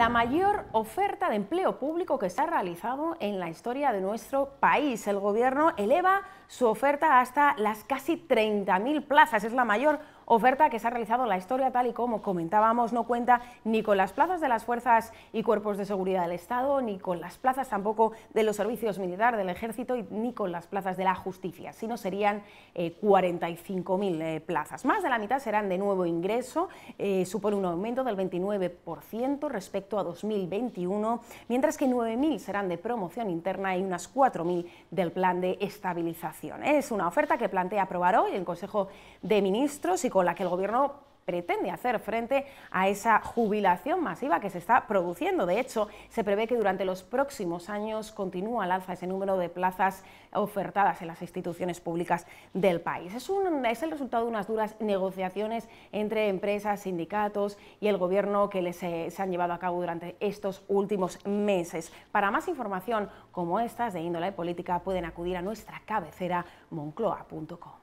la mayor oferta de empleo público que se ha realizado en la historia de nuestro país. El gobierno eleva su oferta hasta las casi 30.000 plazas. Es la mayor oferta que se ha realizado en la historia, tal y como comentábamos, no cuenta ni con las plazas de las fuerzas y cuerpos de seguridad del Estado, ni con las plazas tampoco de los servicios militares del Ejército, ni con las plazas de la justicia, sino serían 45.000 eh, eh, plazas. Más de la mitad serán de nuevo ingreso, eh, supone un aumento del 29% respecto a 2021, mientras que 9.000 serán de promoción interna y unas 4.000 del plan de estabilización. Es una oferta que plantea aprobar hoy el Consejo de Ministros y con la que el Gobierno pretende hacer frente a esa jubilación masiva que se está produciendo. De hecho, se prevé que durante los próximos años continúa al alza ese número de plazas ofertadas en las instituciones públicas del país. Es, es el resultado de unas duras negociaciones entre empresas, sindicatos y el gobierno que eh, se han llevado a cabo durante estos últimos meses. Para más información como estas de índole política pueden acudir a nuestra cabecera moncloa.com.